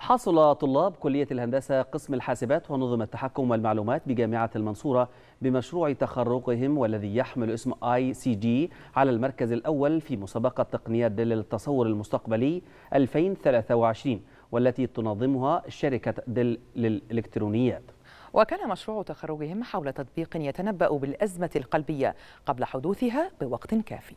حصل طلاب كلية الهندسة قسم الحاسبات ونظم التحكم والمعلومات بجامعة المنصورة بمشروع تخرجهم والذي يحمل اسم اي سي جي على المركز الأول في مسابقة تقنيات دل للتصور المستقبلي 2023 والتي تنظمها شركة دل للإلكترونيات وكان مشروع تخرجهم حول تطبيق يتنبأ بالأزمة القلبية قبل حدوثها بوقت كافي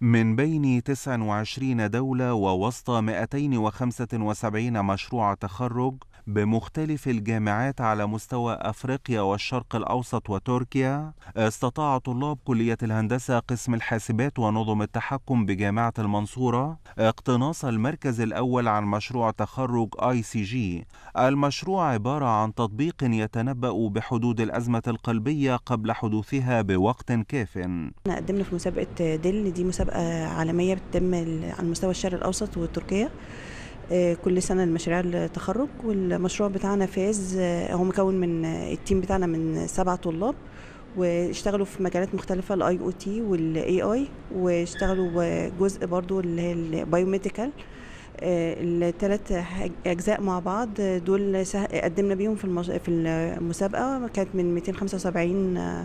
من بين 29 دولة ووسط 275 مشروع تخرج بمختلف الجامعات على مستوى أفريقيا والشرق الأوسط وتركيا استطاع طلاب كلية الهندسة قسم الحاسبات ونظم التحكم بجامعة المنصورة اقتناص المركز الأول عن مشروع تخرج آي سي جي المشروع عبارة عن تطبيق يتنبأ بحدود الأزمة القلبية قبل حدوثها بوقت كاف قدمنا في مسابقة دل دي مسابقة عالمية بتتم على مستوى الشرق الأوسط وتركيا آه، كل سنة المشاريع التخرج والمشروع بتاعنا فاز آه، هو مكون من آه، التيم بتاعنا من سبع طلاب واشتغلوا في مجالات مختلفة الاي او تي والاي اي واشتغلوا جزء برضو اللي هي البايوميديكال الثلاث اجزاء مع بعض دول قدمنا بيهم في في المسابقه كانت من 275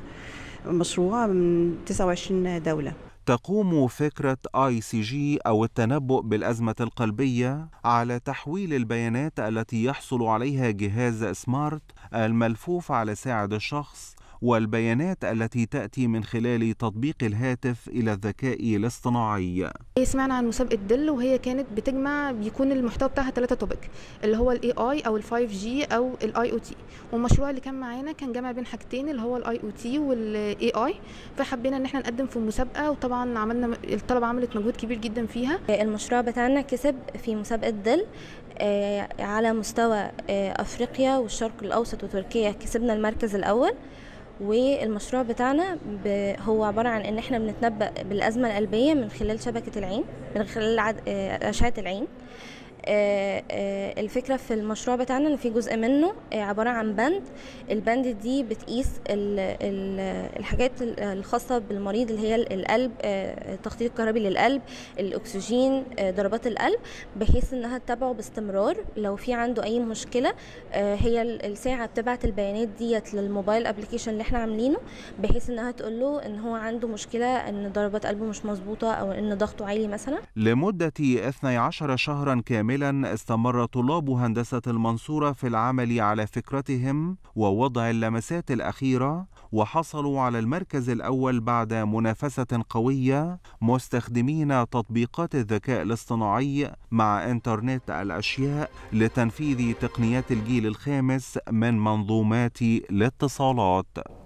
مشروع من 29 دوله تقوم فكرة آي سي جي أو التنبؤ بالأزمة القلبية على تحويل البيانات التي يحصل عليها جهاز سمارت الملفوف على ساعد الشخص والبيانات التي تأتي من خلال تطبيق الهاتف إلى الذكاء الاصطناعي سمعنا عن مسابقة دل وهي كانت بتجمع بيكون المحتوى بتاعها ثلاثة توبيك اللي هو الاي اي او الفايف جي او الاي او تي والمشروع اللي كان معانا كان جمع بين حاجتين اللي هو الاي او تي والاي اي فحبينا ان احنا نقدم في المسابقة وطبعا عملنا الطلبة عملت مجهود كبير جدا فيها المشروع بتاعنا كسب في مسابقة دل آه، على مستوى آه، افريقيا والشرق الاوسط وتركيا كسبنا المركز الاول والمشروع بتاعنا هو عبارة عن إن إحنا بنتنبأ بالأزمة القلبية من خلال شبكة العين من خلال آه، أشعة العين آه، آه، الفكره في المشروع بتاعنا ان في جزء منه آه، عباره عن بند البند دي بتقيس الحاجات الخاصه بالمريض اللي هي القلب التخطيط الكهربي للقلب الاكسجين ضربات القلب بحيث انها تتابعه باستمرار لو في عنده اي مشكله هي الساعه بتبعت البيانات ديت للموبايل ابلكيشن اللي احنا عاملينه بحيث انها تقول له ان هو عنده مشكله ان ضربات قلبه مش مظبوطه او ان ضغطه عالي مثلا لمده 12 شهرا كاملا كاملا استمر طلاب هندسة المنصورة في العمل على فكرتهم ووضع اللمسات الأخيرة وحصلوا على المركز الأول بعد منافسة قوية مستخدمين تطبيقات الذكاء الاصطناعي مع إنترنت الأشياء لتنفيذ تقنيات الجيل الخامس من منظومات الاتصالات